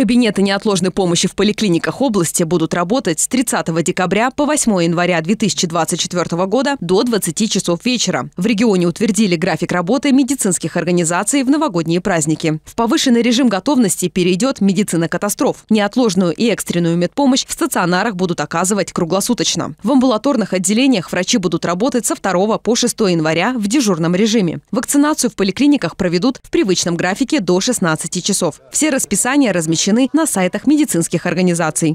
Кабинеты неотложной помощи в поликлиниках области будут работать с 30 декабря по 8 января 2024 года до 20 часов вечера. В регионе утвердили график работы медицинских организаций в новогодние праздники. В повышенный режим готовности перейдет медицина катастроф. Неотложную и экстренную медпомощь в стационарах будут оказывать круглосуточно. В амбулаторных отделениях врачи будут работать со 2 по 6 января в дежурном режиме. Вакцинацию в поликлиниках проведут в привычном графике до 16 часов. Все расписания размещены размещены на сайтах медицинских организаций.